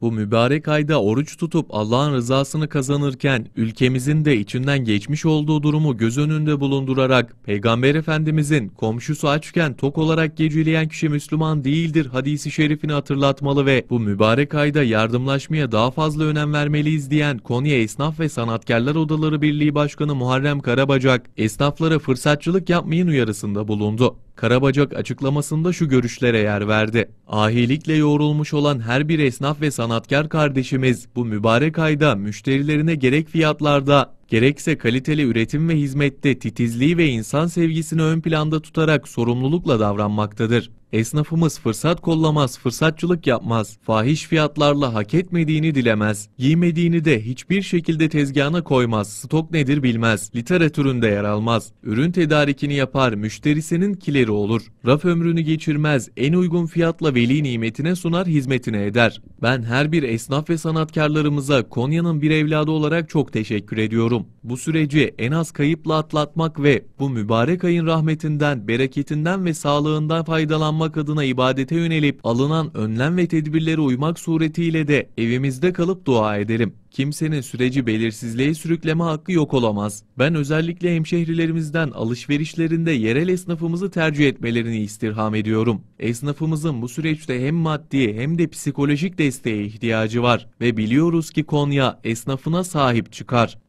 Bu mübarek ayda oruç tutup Allah'ın rızasını kazanırken ülkemizin de içinden geçmiş olduğu durumu göz önünde bulundurarak Peygamber Efendimizin komşusu açken tok olarak geceleyen kişi Müslüman değildir hadisi şerifini hatırlatmalı ve bu mübarek ayda yardımlaşmaya daha fazla önem vermeliyiz diyen Konya Esnaf ve Sanatkarlar Odaları Birliği Başkanı Muharrem Karabacak esnaflara fırsatçılık yapmayın uyarısında bulundu. Karabacak açıklamasında şu görüşlere yer verdi. Ahilikle yoğrulmuş olan her bir esnaf ve sanatkar kardeşimiz bu mübarek ayda müşterilerine gerek fiyatlarda gerekse kaliteli üretim ve hizmette titizliği ve insan sevgisini ön planda tutarak sorumlulukla davranmaktadır. Esnafımız fırsat kollamaz, fırsatçılık yapmaz. Fahiş fiyatlarla hak etmediğini dilemez. Giymediğini de hiçbir şekilde tezgahına koymaz. Stok nedir bilmez. Literatüründe yer almaz. Ürün tedarikini yapar, müşterisinin kileri olur. Raf ömrünü geçirmez. En uygun fiyatla veli nimetine sunar, hizmetine eder. Ben her bir esnaf ve sanatkarlarımıza Konya'nın bir evladı olarak çok teşekkür ediyorum. Bu süreci en az kayıpla atlatmak ve bu mübarek ayın rahmetinden, bereketinden ve sağlığından faydalanmak olmak adına ibadete yönelip alınan önlem ve tedbirlere uymak suretiyle de evimizde kalıp dua edelim. Kimsenin süreci belirsizliğe sürükleme hakkı yok olamaz. Ben özellikle hemşehrilerimizden alışverişlerinde yerel esnafımızı tercih etmelerini istirham ediyorum. Esnafımızın bu süreçte hem maddi hem de psikolojik desteğe ihtiyacı var ve biliyoruz ki Konya esnafına sahip çıkar.